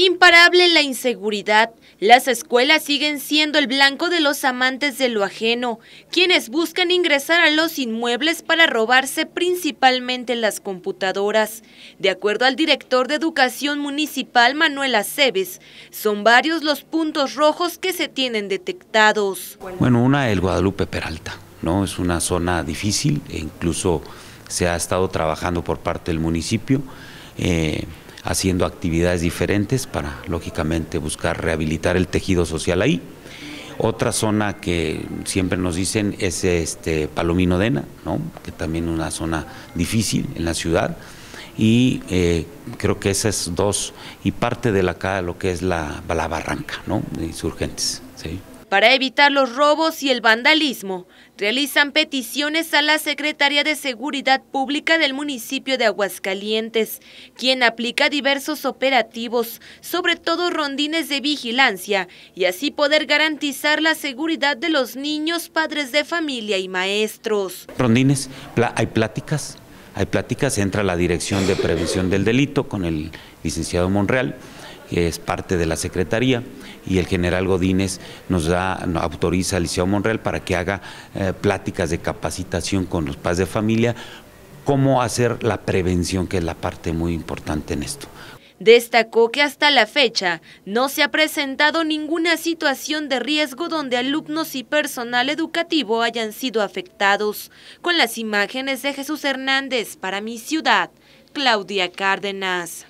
Imparable la inseguridad, las escuelas siguen siendo el blanco de los amantes de lo ajeno, quienes buscan ingresar a los inmuebles para robarse principalmente las computadoras. De acuerdo al director de Educación Municipal Manuel Aceves, son varios los puntos rojos que se tienen detectados. Bueno, una el Guadalupe Peralta, ¿no? Es una zona difícil e incluso se ha estado trabajando por parte del municipio. Eh, haciendo actividades diferentes para, lógicamente, buscar rehabilitar el tejido social ahí. Otra zona que siempre nos dicen es este Palomino Dena, ¿no? que también es una zona difícil en la ciudad. Y eh, creo que esas dos, y parte de la, lo que es la, la barranca, ¿no? de insurgentes. ¿sí? para evitar los robos y el vandalismo, realizan peticiones a la Secretaría de Seguridad Pública del municipio de Aguascalientes, quien aplica diversos operativos, sobre todo rondines de vigilancia, y así poder garantizar la seguridad de los niños, padres de familia y maestros. Rondines, hay pláticas, hay pláticas, entra la Dirección de Prevención del Delito con el licenciado Monreal, que es parte de la Secretaría, y el general Godínez nos da, autoriza al Liceo Monreal para que haga eh, pláticas de capacitación con los padres de familia, cómo hacer la prevención, que es la parte muy importante en esto. Destacó que hasta la fecha no se ha presentado ninguna situación de riesgo donde alumnos y personal educativo hayan sido afectados. Con las imágenes de Jesús Hernández para mi ciudad, Claudia Cárdenas.